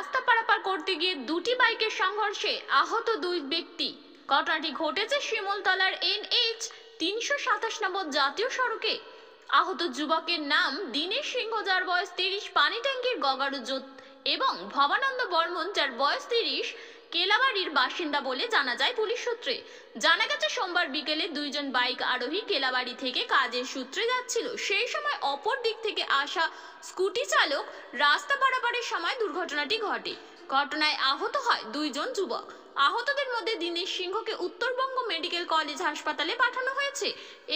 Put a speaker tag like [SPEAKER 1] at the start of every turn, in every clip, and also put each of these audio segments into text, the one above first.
[SPEAKER 1] রাস্তা পারাপার করতে গিয়ে দুটি বাইকের সংঘর্ষে আহত দুই ব্যক্তি ঘটনাটি ঘটেছে শিমুলতলার এনএইচ তিনশো সাতাশ নম্বর জাতীয় সড়কে আহত যুবকের নাম দীনেশ সিংহ যার বয়স তিরিশ পানি ট্যাঙ্কির গগারুজোত এবং ভবানন্দ বর্মন যার বয়স তিরিশ কেলাবাড়ির বাসিন্দা বলে জানা যায় পুলিশ সূত্রে জানা গেছে সোমবার বিকেলে দুইজন বাইক আরোহী কেলাবাড়ি থেকে কাজের সূত্রে যাচ্ছিল সেই সময় অপর দিক থেকে আসা স্কুটি চালক রাস্তা পারাপারের সময় দুর্ঘটনাটি ঘটে ঘটনায় আহত হয় দুইজন যুবক আহতদের মধ্যে দীনেশ সিংহকে উত্তরবঙ্গ মেডিকেল কলেজ হাসপাতালে পাঠানো হয়েছে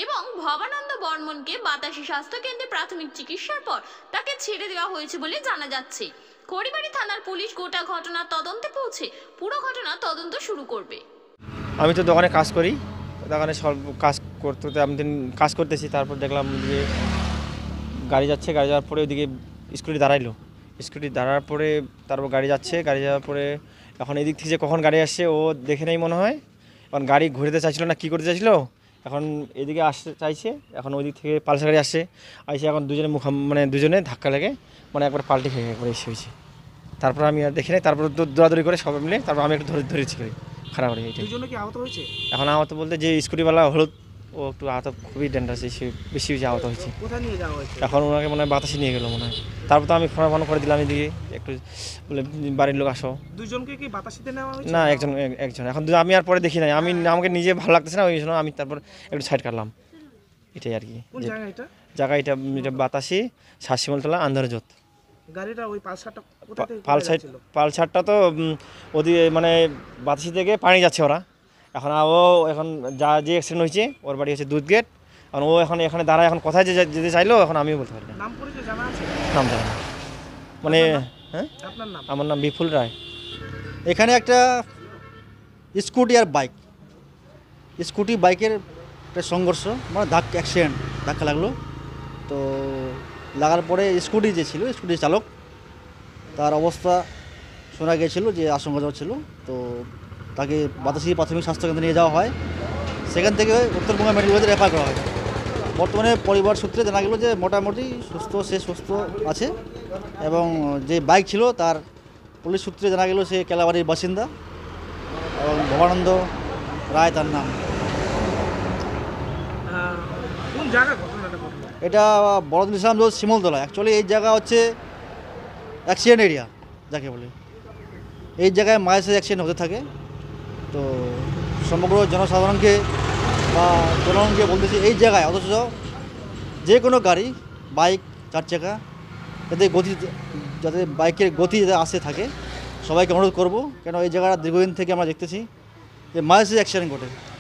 [SPEAKER 1] এবং ভবানন্দ বর্মনকে বাতাসি স্বাস্থ্য কেন্দ্রে প্রাথমিক চিকিৎসার পর তাকে ছেড়ে দেওয়া হয়েছে বলে জানা যাচ্ছে খড়িবাড়ি থানার পুলিশ গোটা ঘটনা তদন্তে পৌঁছে পুরো ঘটনা তদন্ত শুরু করবে
[SPEAKER 2] আমি তো দোকানে কাজ করি দোকানে সব কাজ করতে আমি কাজ করতেছি তারপর দেখলাম যে গাড়ি যাচ্ছে গাড়ি যাওয়ার পরে ওইদিকে স্কুলে দাঁড়াইলো স্কুটি দাঁড়ার পরে তারপর গাড়ি যাচ্ছে গাড়ি যাওয়ার পরে এখন এদিক থেকে কখন গাড়ি আসছে ও দেখে নেই মনে হয় এখন গাড়ি ঘুরতে চাইছিল না কি করতে চাইছিল এখন এদিকে আসতে চাইছে এখন ওই দিক থেকে পালসার গাড়ি আসছে আইসে এখন দুজনে মুখ মানে দুজনে ধাক্কা লাগে মানে একবার পাল্টি খেয়ে একবার এসে হয়েছে তারপর আমি আর দেখি নাই তারপর দৌড়াদৌড়ি করে সবাই মিলে তারপর আমি একটু ধরে ধরেছি খারাপ হয়ে এখন আহত বলতে যে স্কুটিওয়ালা হলুদ ও একটু আহত খুবই ডেঞ্জার সে বেশি বেশি আহত হয়েছে এখন ওনাকে মনে হয় বাতাসে নিয়ে গেলো মনে হয় তারপর তো আমি ফোন ফোন করে দিলাম এদিকে একটু বলে বাড়ির লোক আসো দুজনকে কি বাতাসিতে নেওয়া হয়েছে না একজন একজন এখন আমি আর পরে দেখি নাই আমি হ্যাঁ। আমাকে নিজে ভালো লাগতেছে না ওই জন্য আমি তারপর একটু সাইড কাটলাম এটাই আর কি জায়গা এটা এটা বাতাসি শাসিমলতলা আন্ধারজোত গাড়িটা ওই পালসারটা তো ওদিকে মানে বাতাসি থেকে পানি যাচ্ছে ওরা এখন ও এখন যা যে অ্যাক্সিডেন্ট হয়েছে ওর বাড়ি হচ্ছে দুধ গেট এখন ও এখন এখানে দাঁড়ায় এখন কোথায় যেতে চাইলো এখন আমিও বলতে পারি না
[SPEAKER 3] নাম জানা মানে হ্যাঁ আমার নাম বিপুল রায় এখানে একটা স্কুটি আর বাইক স্কুটি বাইকের একটা সংঘর্ষ মানে ধাক অ্যাক্সিডেন্ট ধাক্কা লাগলো তো লাগার পরে স্কুটি যে ছিল স্কুটির চালক তার অবস্থা শোনা গিয়েছিল যে আশঙ্কাজনক ছিল তো তাকে বাতাসি প্রাথমিক স্বাস্থ্যকেন্দ্রে নিয়ে যাওয়া হয় সেখান থেকে উত্তরবঙ্গ মেডিকেল কলেজে রেফার করা হয় বর্তমানে পরিবার সূত্রে জানা গেল যে মোটামুটি সুস্থ সে সুস্থ আছে এবং যে বাইক ছিল তার পুলিশ সূত্রে জানা গেল সে কেলাবাড়ির বাসিন্দা এবং ভবানন্দ রায় তার নাম এটা বড়দিন ইসলাম রোড শিমলতলা অ্যাকচুয়ালি এই জায়গা হচ্ছে অ্যাক্সিডেন্ট এরিয়া যাকে বলে এই জায়গায় মায়ের সাথে অ্যাক্সিডেন্ট হতে থাকে তো সমগ্র জনসাধারণকে বা জনগণকে বলতেছি এই জায়গায় অথচ যে কোনো গাড়ি বাইক চার চাকা যাতে গতি যাতে বাইকের গতি যাতে আসে থাকে সবাইকে অনুরোধ করব কেন এই জায়গাটা দীর্ঘদিন থেকে আমরা দেখতেছি যে মাঝে অ্যাক্সিডেন্ট ঘটে